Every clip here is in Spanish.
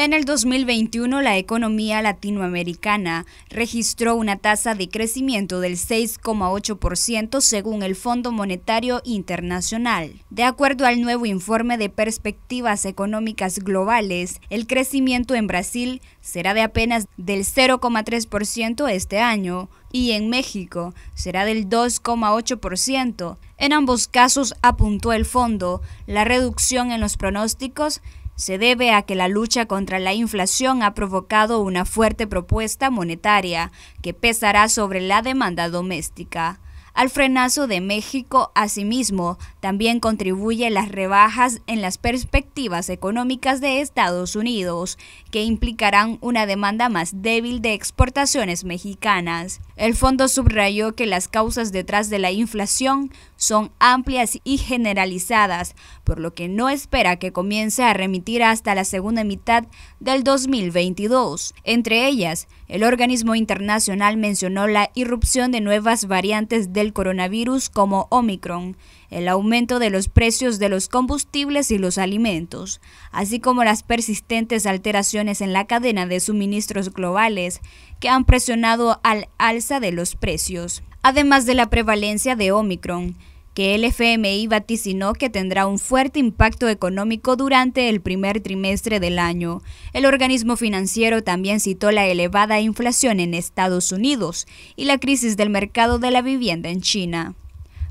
En el 2021, la economía latinoamericana registró una tasa de crecimiento del 6,8% según el Fondo Monetario Internacional. De acuerdo al nuevo informe de perspectivas económicas globales, el crecimiento en Brasil será de apenas del 0,3% este año y en México será del 2,8%. En ambos casos, apuntó el fondo, la reducción en los pronósticos se debe a que la lucha contra la inflación ha provocado una fuerte propuesta monetaria que pesará sobre la demanda doméstica. Al frenazo de México, asimismo, también contribuye las rebajas en las perspectivas económicas de Estados Unidos, que implicarán una demanda más débil de exportaciones mexicanas. El fondo subrayó que las causas detrás de la inflación son amplias y generalizadas, por lo que no espera que comience a remitir hasta la segunda mitad del 2022. Entre ellas, el organismo internacional mencionó la irrupción de nuevas variantes del coronavirus como Omicron, el aumento de los precios de los combustibles y los alimentos, así como las persistentes alteraciones en la cadena de suministros globales que han presionado al alza de los precios, además de la prevalencia de Omicron que el FMI vaticinó que tendrá un fuerte impacto económico durante el primer trimestre del año. El organismo financiero también citó la elevada inflación en Estados Unidos y la crisis del mercado de la vivienda en China.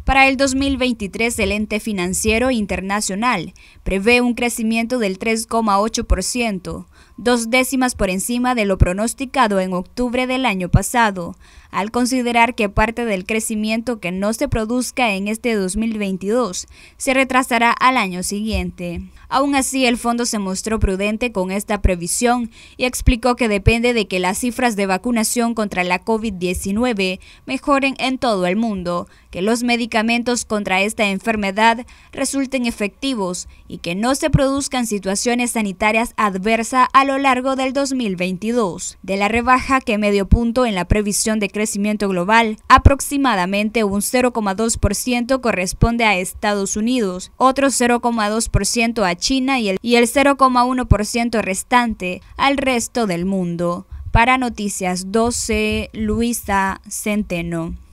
Para el 2023, el ente financiero internacional prevé un crecimiento del 3,8%, dos décimas por encima de lo pronosticado en octubre del año pasado, al considerar que parte del crecimiento que no se produzca en este 2022 se retrasará al año siguiente. Aún así, el fondo se mostró prudente con esta previsión y explicó que depende de que las cifras de vacunación contra la COVID-19 mejoren en todo el mundo, que los médicos contra esta enfermedad resulten efectivos y que no se produzcan situaciones sanitarias adversas a lo largo del 2022. De la rebaja que medio punto en la previsión de crecimiento global, aproximadamente un 0,2% corresponde a Estados Unidos, otro 0,2% a China y el 0,1% restante al resto del mundo. Para Noticias 12, Luisa Centeno.